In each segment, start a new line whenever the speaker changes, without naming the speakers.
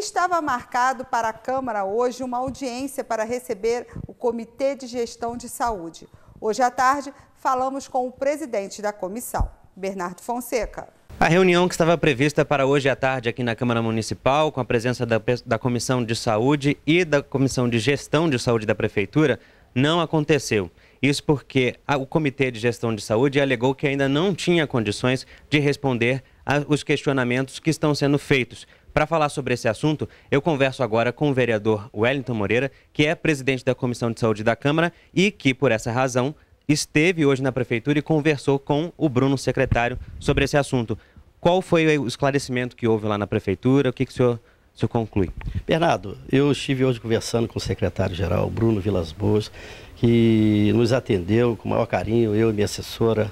Estava marcado para a Câmara hoje uma audiência para receber o Comitê de Gestão de Saúde. Hoje à tarde, falamos com o presidente da comissão,
Bernardo Fonseca. A reunião que estava prevista para hoje à tarde aqui na Câmara Municipal, com a presença da, da Comissão de Saúde e da Comissão de Gestão de Saúde da Prefeitura, não aconteceu. Isso porque a, o Comitê de Gestão de Saúde alegou que ainda não tinha condições de responder aos questionamentos que estão sendo feitos para falar sobre esse assunto, eu converso agora com o vereador Wellington Moreira, que é presidente da Comissão de Saúde da Câmara e que, por essa razão, esteve hoje na prefeitura e conversou com o Bruno, secretário,
sobre esse assunto. Qual foi o esclarecimento que houve lá na prefeitura? O que, que o senhor senhor conclui. Bernardo, eu estive hoje conversando com o secretário-geral, Bruno Vilas Boas, que nos atendeu com o maior carinho, eu e minha assessora,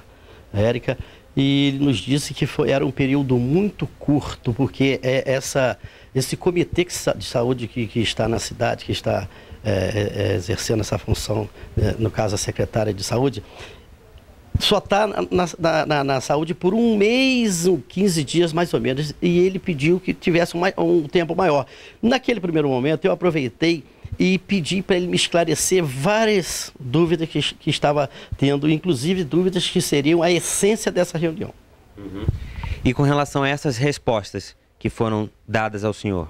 Érica, e nos disse que foi, era um período muito curto, porque é essa, esse comitê de saúde que, que está na cidade, que está é, é, é, exercendo essa função, é, no caso a secretária de saúde, só está na, na, na, na, saúde por um mês, 15 dias mais ou menos, e ele pediu que tivesse um, um tempo maior. Naquele primeiro momento, eu aproveitei e pedi para ele me esclarecer várias dúvidas que, que, estava tendo, inclusive dúvidas que seriam a essência dessa reunião.
Uhum. E com relação a essas respostas que foram dadas ao senhor,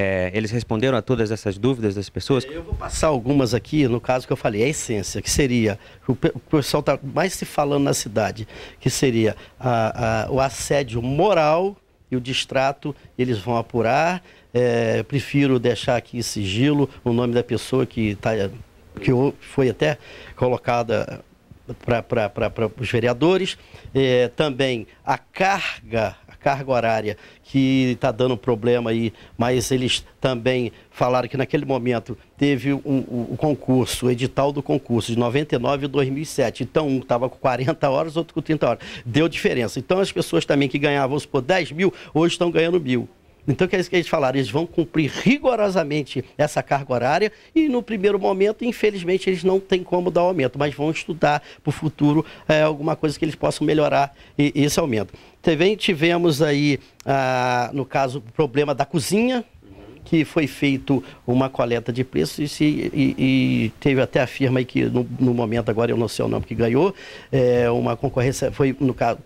é, eles responderam a todas essas dúvidas das pessoas? Eu vou passar algumas aqui, no caso que eu falei, a essência, que seria, o, pessoal está mais se falando na cidade, que seria a, a, o assédio moral e o distrato, eles vão apurar. É, prefiro deixar aqui em sigilo o nome da pessoa que, tá, que foi até colocada para os vereadores. É, também a carga carga horária que está dando problema aí, mas eles também falaram que naquele momento teve o um, um concurso, o edital do concurso de 99 e 2007. Então, um estava com 40 horas, outro com 30 horas. Deu diferença. Então, as pessoas também que ganhavam, vamos supor, 10 mil, hoje estão ganhando mil. Então, o é que eles falaram? Eles vão cumprir rigorosamente essa carga horária e, no primeiro momento, infelizmente, eles não têm como dar aumento, mas vão estudar para o futuro é, alguma coisa que eles possam melhorar e, esse aumento. Também tivemos aí, ah, no caso, o problema da cozinha, que foi feito uma coleta de preços e, e, e teve até a firma que no, no, momento agora eu não sei o nome que ganhou é, uma concorrência foi no caso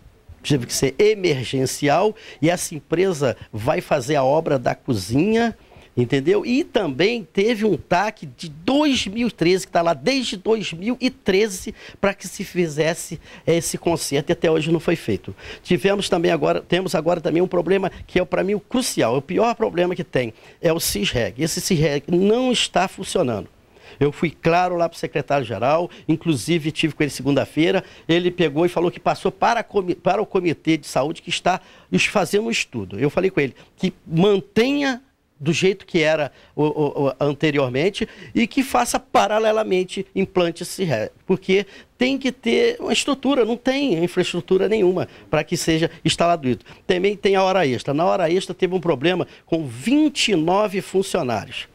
teve que ser emergencial e essa empresa vai fazer a obra da cozinha, entendeu? E também teve um TAC de 2013, que está lá desde 2013, para que se fizesse esse conserto e até hoje não foi feito. Tivemos também agora, temos agora também um problema que é para mim o crucial, o pior problema que tem, é o CISREG. Esse CISREG não está funcionando. Eu fui claro lá para o secretário-geral, inclusive tive com ele segunda-feira. Ele pegou e falou que passou para, para o Comitê de Saúde que está fazendo um estudo. Eu falei com ele que mantenha do jeito que era o, o, o, anteriormente e que faça paralelamente implantes porque tem que ter uma estrutura, não tem infraestrutura nenhuma para que seja instalado isso. Também tem a hora extra. Na hora extra teve um problema com 29 funcionários.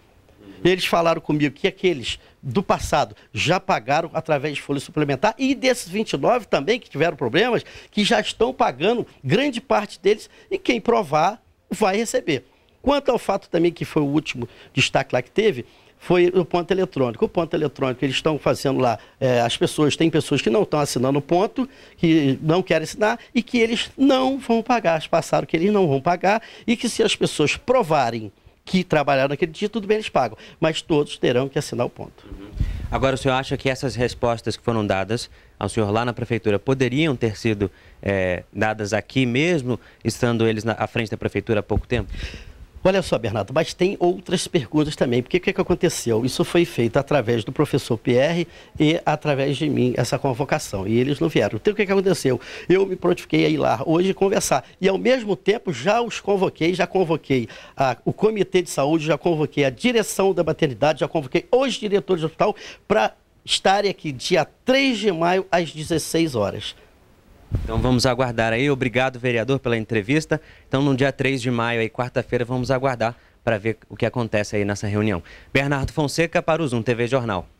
Eles falaram comigo que aqueles do passado já pagaram através de folha suplementar e desses 29 também que tiveram problemas, que já estão pagando grande parte deles e quem provar vai receber. Quanto ao fato também que foi o último destaque lá que teve, foi o ponto eletrônico. O ponto eletrônico, eles estão fazendo lá, é, as pessoas, tem pessoas que não estão assinando o ponto, que não querem assinar e que eles não vão pagar, passaram que eles não vão pagar e que se as pessoas provarem que trabalharam naquele dia, tudo bem, eles pagam. Mas todos terão que assinar o ponto. Uhum.
Agora, o senhor acha que essas respostas que foram dadas ao senhor lá na prefeitura poderiam ter sido é,
dadas aqui mesmo, estando eles na, à frente da prefeitura há pouco tempo? Olha só, Bernardo, mas tem outras perguntas também. Porque o que, que aconteceu? Isso foi feito através do professor Pierre e através de mim, essa convocação. E eles não vieram. Então, o que, que aconteceu? Eu me prontifiquei a ir lá hoje conversar. E, ao mesmo tempo, já os convoquei, já convoquei a, o Comitê de Saúde, já convoquei a direção da maternidade, já convoquei os diretores do hospital para estarem aqui dia 3 de maio às 16 horas.
Então vamos aguardar aí. Obrigado, vereador, pela entrevista. Então no dia 3 de maio, aí, quarta-feira, vamos aguardar para ver o que acontece aí nessa reunião. Bernardo Fonseca para o Zoom TV Jornal.